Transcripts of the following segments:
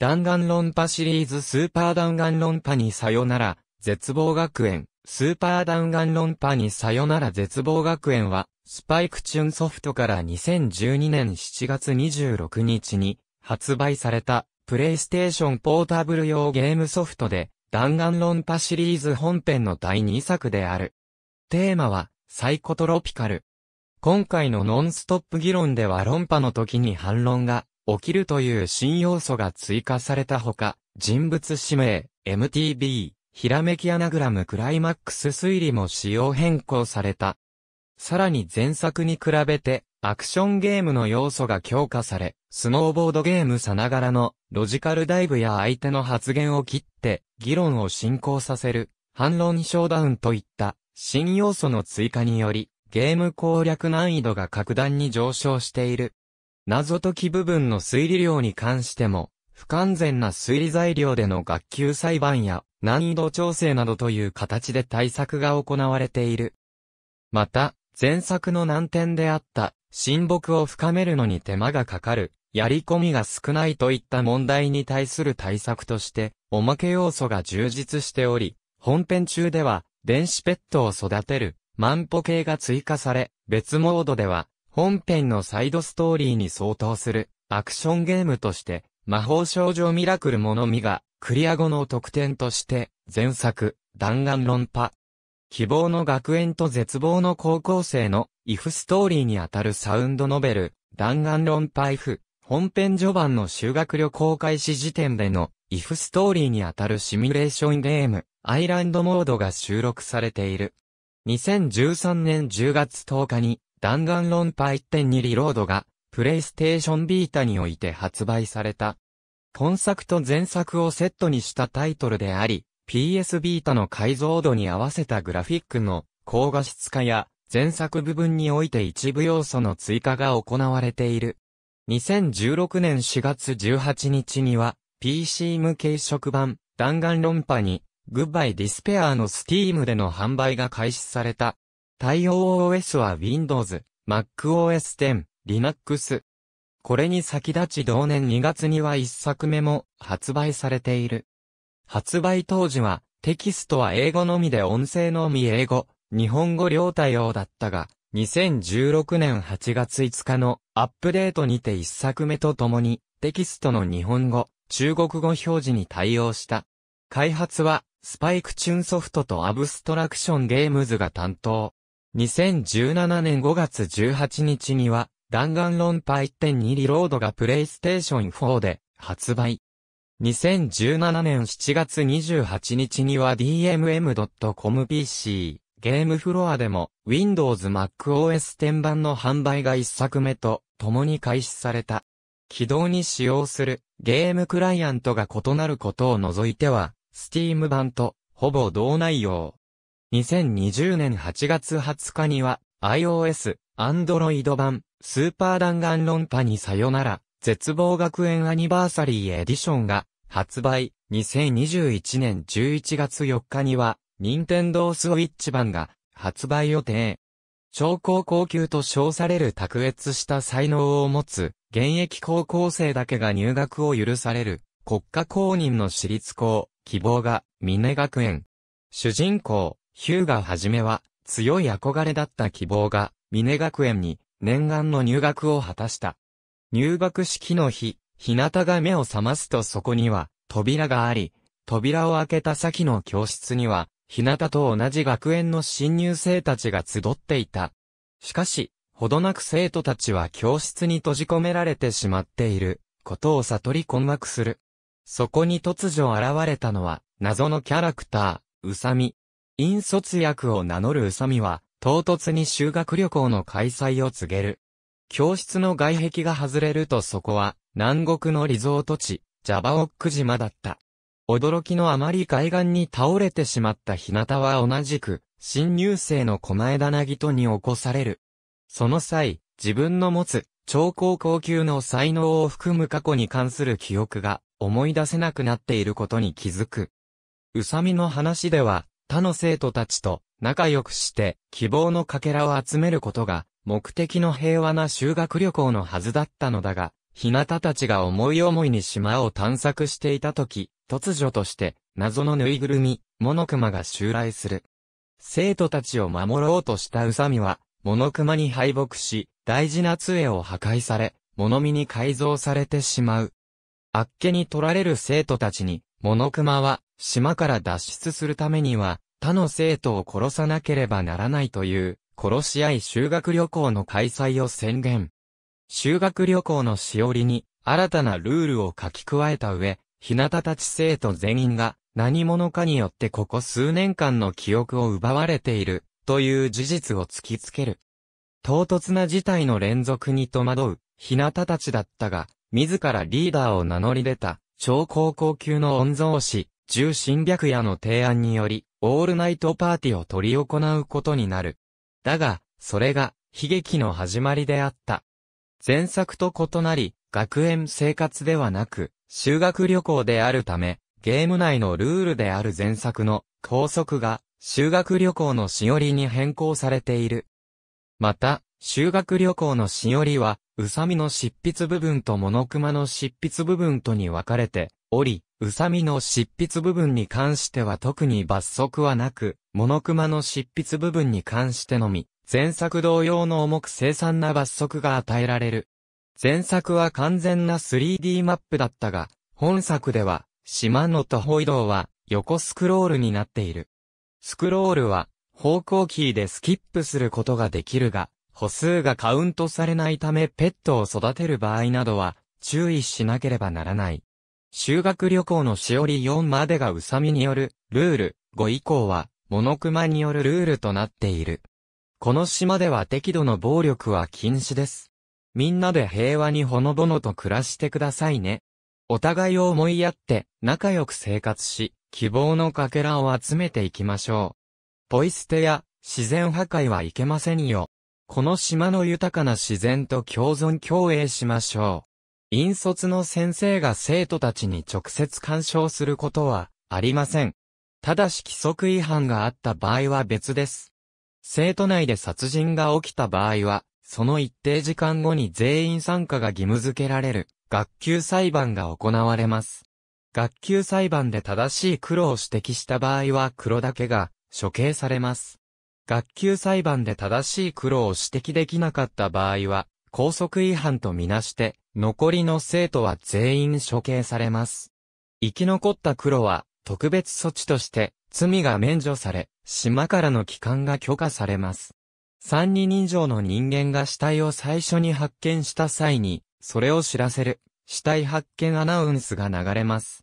弾丸論破シリーズスーパー弾丸論破にさよなら、絶望学園、スーパー弾丸論破にさよなら絶望学園は、スパイクチュンソフトから2012年7月26日に発売された、プレイステーションポータブル用ゲームソフトで、弾丸論破シリーズ本編の第2作である。テーマは、サイコトロピカル。今回のノンストップ議論では論破の時に反論が起きるという新要素が追加されたほか、人物指名、MTB、ひらめきアナグラムクライマックス推理も仕様変更された。さらに前作に比べて、アクションゲームの要素が強化され、スノーボードゲームさながらのロジカルダイブや相手の発言を切って議論を進行させる反論ショーダウンといった新要素の追加によりゲーム攻略難易度が格段に上昇している。謎解き部分の推理量に関しても、不完全な推理材料での学級裁判や難易度調整などという形で対策が行われている。また、前作の難点であった親睦を深めるのに手間がかかる、やり込みが少ないといった問題に対する対策として、おまけ要素が充実しており、本編中では、電子ペットを育てる、万歩計が追加され、別モードでは、本編のサイドストーリーに相当するアクションゲームとして、魔法少女ミラクルモノミがクリア後の特典として、前作、弾丸論破。希望の学園と絶望の高校生のイフストーリーにあたるサウンドノベル、弾丸論破イフ本編序盤の修学旅行開始時点でのイフストーリーにあたるシミュレーションゲーム、アイランドモードが収録されている。2013年10月10日に弾丸論破1.2リロードが、プレイステーションビータにおいて発売された。本作と前作をセットにしたタイトルであり、PS ビータの解像度に合わせたグラフィックの高画質化や前作部分において一部要素の追加が行われている。2016年4月18日には PC 向け移植版弾丸論破に Goodbye d ア s p a の Steam での販売が開始された。対応 OS は Windows、MacOS 10、Linux。これに先立ち同年2月には1作目も発売されている。発売当時はテキストは英語のみで音声のみ英語、日本語両対応だったが、2016年8月5日のアップデートにて1作目とともにテキストの日本語、中国語表示に対応した。開発はスパイクチューンソフトとアブストラクションゲームズが担当。2017年5月18日には、弾丸論破1.2リロードがプレイステーション4で発売。2017年7月28日には dmm.com PC ゲームフロアでも Windows Mac OS 10版の販売が1作目と共に開始された。起動に使用するゲームクライアントが異なることを除いては Steam 版とほぼ同内容。2020年8月20日には、iOS、Android 版、スーパー弾丸論破にさよなら、絶望学園アニバーサリーエディションが発売。2021年11月4日には、任天堂スイッチ版が発売予定。超高校級と称される卓越した才能を持つ、現役高校生だけが入学を許される、国家公認の私立校、希望が、峰学園。主人公、ヒューガーはじめは、強い憧れだった希望が、峰学園に、念願の入学を果たした。入学式の日、日向が目を覚ますとそこには、扉があり、扉を開けた先の教室には、日向と同じ学園の新入生たちが集っていた。しかし、ほどなく生徒たちは教室に閉じ込められてしまっている、ことを悟り困惑する。そこに突如現れたのは、謎のキャラクター、うさみ。陰卒役を名乗る宇佐美は、唐突に修学旅行の開催を告げる。教室の外壁が外れるとそこは、南国のリゾート地、ジャバオック島だった。驚きのあまり海岸に倒れてしまった日向は同じく、新入生の狛だなぎとに起こされる。その際、自分の持つ、超高校級の才能を含む過去に関する記憶が思い出せなくなっていることに気づく。うさみの話では、他の生徒たちと仲良くして希望のかけらを集めることが目的の平和な修学旅行のはずだったのだが、ひなたたちが思い思いに島を探索していた時、突如として謎のぬいぐるみ、モノクマが襲来する。生徒たちを守ろうとしたウサミは、モノクマに敗北し、大事な杖を破壊され、物見に改造されてしまう。あっけに取られる生徒たちに、モノクマは、島から脱出するためには、他の生徒を殺さなければならないという、殺し合い修学旅行の開催を宣言。修学旅行のしおりに、新たなルールを書き加えた上、日向たち生徒全員が、何者かによってここ数年間の記憶を奪われている、という事実を突きつける。唐突な事態の連続に戸惑う、日向たちだったが、自らリーダーを名乗り出た、超高校級の御曹司、重心白夜の提案により、オールナイトパーティーを取り行うことになる。だが、それが、悲劇の始まりであった。前作と異なり、学園生活ではなく、修学旅行であるため、ゲーム内のルールである前作の校則が修学旅行のしおりに変更されている。また、修学旅行のしおりは、うさみの執筆部分とモノクマの執筆部分とに分かれており、うさみの執筆部分に関しては特に罰則はなく、モノクマの執筆部分に関してのみ、前作同様の重く生産な罰則が与えられる。前作は完全な 3D マップだったが、本作では、島の徒歩移動は横スクロールになっている。スクロールは方向キーでスキップすることができるが、歩数がカウントされないためペットを育てる場合などは注意しなければならない。修学旅行のしおり4までがうさみによるルール、5以降はモノクマによるルールとなっている。この島では適度の暴力は禁止です。みんなで平和にほのぼのと暮らしてくださいね。お互いを思いやって仲良く生活し、希望のかけらを集めていきましょう。ポイ捨てや自然破壊はいけませんよ。この島の豊かな自然と共存共栄しましょう。引率の先生が生徒たちに直接干渉することはありません。ただし規則違反があった場合は別です。生徒内で殺人が起きた場合は、その一定時間後に全員参加が義務付けられる、学級裁判が行われます。学級裁判で正しい黒を指摘した場合は黒だけが処刑されます。学級裁判で正しい苦労を指摘できなかった場合は、校則違反とみなして、残りの生徒は全員処刑されます。生き残った苦労は、特別措置として、罪が免除され、島からの帰還が許可されます。三人以上の人間が死体を最初に発見した際に、それを知らせる、死体発見アナウンスが流れます。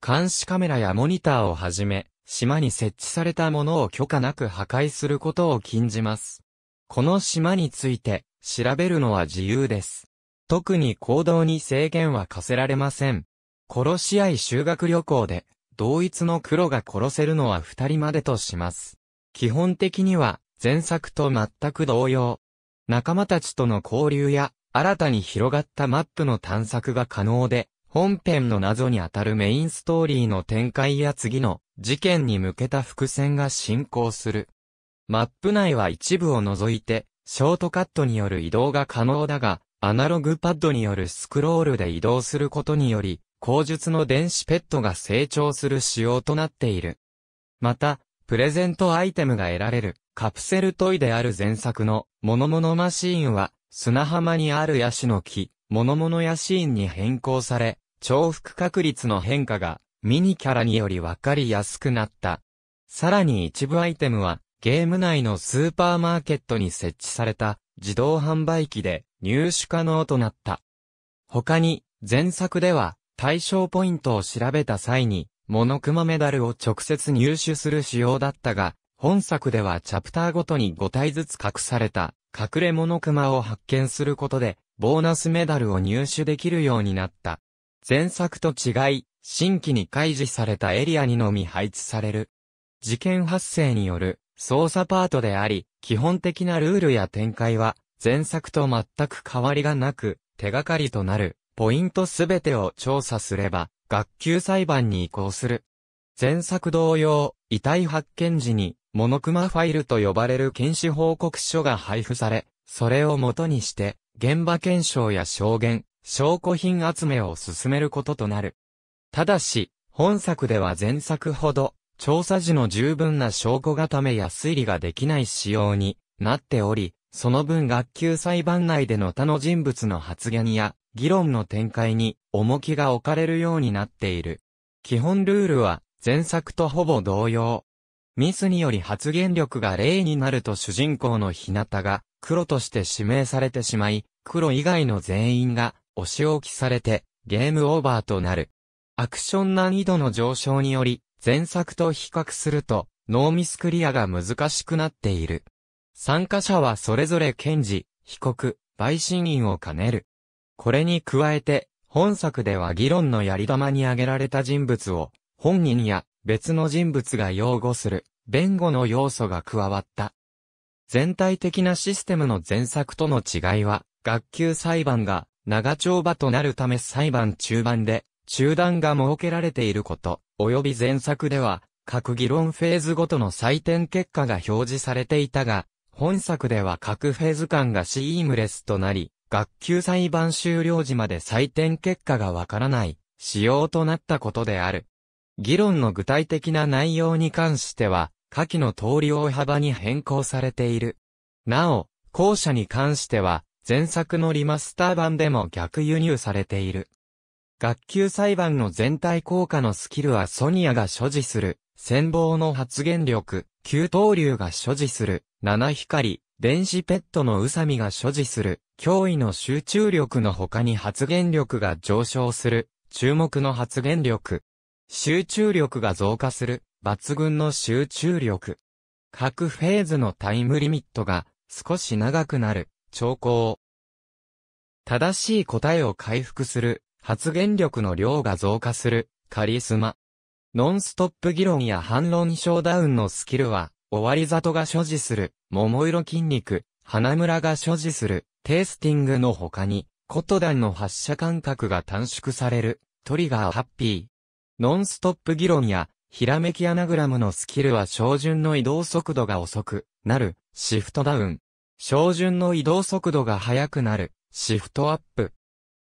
監視カメラやモニターをはじめ、島に設置されたものを許可なく破壊することを禁じます。この島について、調べるのは自由です。特に行動に制限は課せられません。殺し合い修学旅行で、同一の黒が殺せるのは二人までとします。基本的には、前作と全く同様。仲間たちとの交流や、新たに広がったマップの探索が可能で、本編の謎にあたるメインストーリーの展開や次の事件に向けた伏線が進行する。マップ内は一部を除いて、ショートカットによる移動が可能だが、アナログパッドによるスクロールで移動することにより、口述の電子ペットが成長する仕様となっている。また、プレゼントアイテムが得られるカプセルトイである前作のモノモノマシーンは砂浜にあるヤシの木、物々やシーンに変更され、重複確率の変化がミニキャラによりわかりやすくなった。さらに一部アイテムはゲーム内のスーパーマーケットに設置された自動販売機で入手可能となった。他に前作では対象ポイントを調べた際にモノクマメダルを直接入手する仕様だったが、本作ではチャプターごとに5体ずつ隠された隠れモノクマを発見することでボーナスメダルを入手できるようになった。前作と違い、新規に開示されたエリアにのみ配置される。事件発生による操作パートであり、基本的なルールや展開は前作と全く変わりがなく、手がかりとなるポイントすべてを調査すれば、学級裁判に移行する。前作同様、遺体発見時に、モノクマファイルと呼ばれる検視報告書が配布され、それを元にして、現場検証や証言、証拠品集めを進めることとなる。ただし、本作では前作ほど、調査時の十分な証拠固めや推理ができない仕様になっており、その分学級裁判内での他の人物の発言や議論の展開に重きが置かれるようになっている。基本ルールは前作とほぼ同様。ミスにより発言力が例になると主人公の日向が黒として指名されてしまい、黒以外の全員がお仕置きされてゲームオーバーとなる。アクション難易度の上昇により、前作と比較すると、ノーミスクリアが難しくなっている。参加者はそれぞれ検事、被告、陪審員を兼ねる。これに加えて、本作では議論のやり玉に挙げられた人物を、本人や別の人物が擁護する、弁護の要素が加わった。全体的なシステムの前作との違いは、学級裁判が長丁場となるため裁判中盤で中断が設けられていること、及び前作では、各議論フェーズごとの採点結果が表示されていたが、本作では各フェーズ間がシームレスとなり、学級裁判終了時まで採点結果がわからない仕様となったことである。議論の具体的な内容に関しては、下記の通り大幅に変更されている。なお、後者に関しては、前作のリマスター版でも逆輸入されている。学級裁判の全体効果のスキルはソニアが所持する、戦望の発言力、旧刀流が所持する、七光、電子ペットの宇佐美が所持する、脅威の集中力の他に発言力が上昇する、注目の発言力。集中力が増加する、抜群の集中力。各フェーズのタイムリミットが少し長くなる、兆候。正しい答えを回復する、発言力の量が増加する、カリスマ。ノンストップ議論や反論ショーダウンのスキルは、終わり里が所持する、桃色筋肉、花村が所持する、テイスティングの他に、コトダンの発射間隔が短縮される、トリガーハッピー。ノンストップ議論やひらめきアナグラムのスキルは照準の移動速度が遅くなる、シフトダウン。照準の移動速度が速くなる、シフトアップ。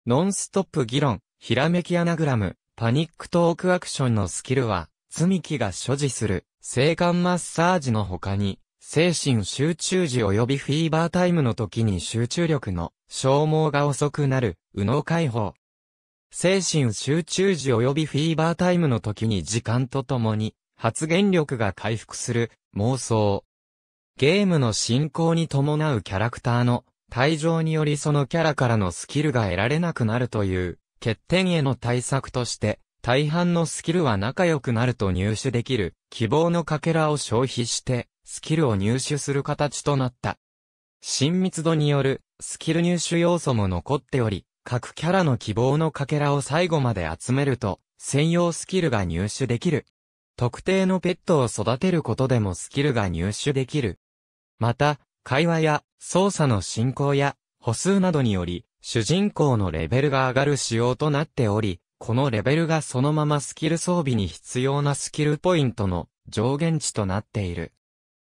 ノンストップ議論、ひらめきアナグラム、パニックトークアクションのスキルは、積み木が所持する、性感マッサージの他に、精神集中時及びフィーバータイムの時に集中力の消耗が遅くなる、右脳解放。精神集中時及びフィーバータイムの時に時間とともに発言力が回復する妄想。ゲームの進行に伴うキャラクターの退場によりそのキャラからのスキルが得られなくなるという欠点への対策として大半のスキルは仲良くなると入手できる希望のかけらを消費してスキルを入手する形となった。親密度によるスキル入手要素も残っており、各キャラの希望のかけらを最後まで集めると、専用スキルが入手できる。特定のペットを育てることでもスキルが入手できる。また、会話や操作の進行や歩数などにより、主人公のレベルが上がる仕様となっており、このレベルがそのままスキル装備に必要なスキルポイントの上限値となっている。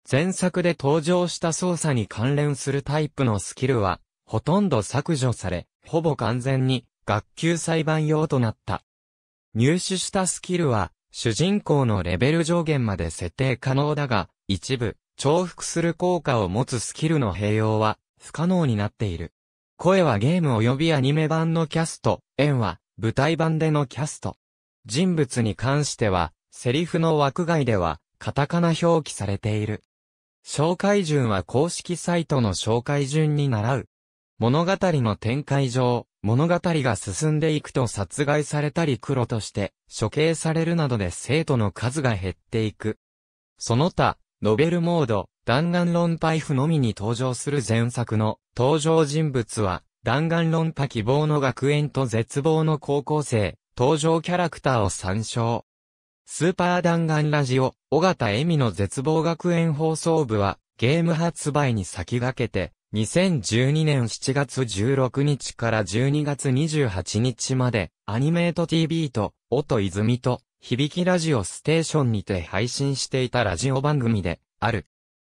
前作で登場した操作に関連するタイプのスキルは、ほとんど削除され、ほぼ完全に学級裁判用となった。入手したスキルは、主人公のレベル上限まで設定可能だが、一部、重複する効果を持つスキルの併用は、不可能になっている。声はゲーム及びアニメ版のキャスト、円は、舞台版でのキャスト。人物に関しては、セリフの枠外では、カタカナ表記されている。紹介順は公式サイトの紹介順に倣う。物語の展開上、物語が進んでいくと殺害されたり黒として処刑されるなどで生徒の数が減っていく。その他、ノベルモード、弾丸論破フのみに登場する前作の登場人物は、弾丸論破希望の学園と絶望の高校生、登場キャラクターを参照。スーパー弾丸ラジオ、尾形恵美の絶望学園放送部は、ゲーム発売に先駆けて、2012年7月16日から12月28日まで、アニメート TV と、音泉と、響きラジオステーションにて配信していたラジオ番組で、ある。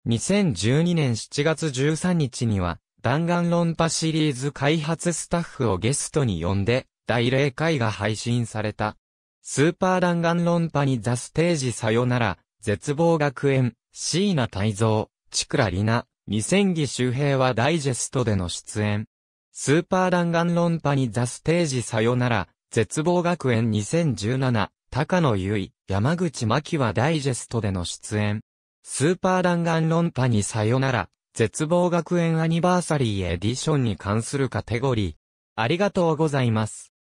2012年7月13日には、弾丸論破シリーズ開発スタッフをゲストに呼んで、第0回が配信された。スーパー弾丸論破にザステージさよなら、絶望学園、椎名大蔵、チクラリナ、二千儀周平はダイジェストでの出演。スーパー弾丸論破にザステージさよなら、絶望学園2017、高野由衣、山口真希はダイジェストでの出演。スーパー弾丸論破にさよなら、絶望学園アニバーサリーエディションに関するカテゴリー。ありがとうございます。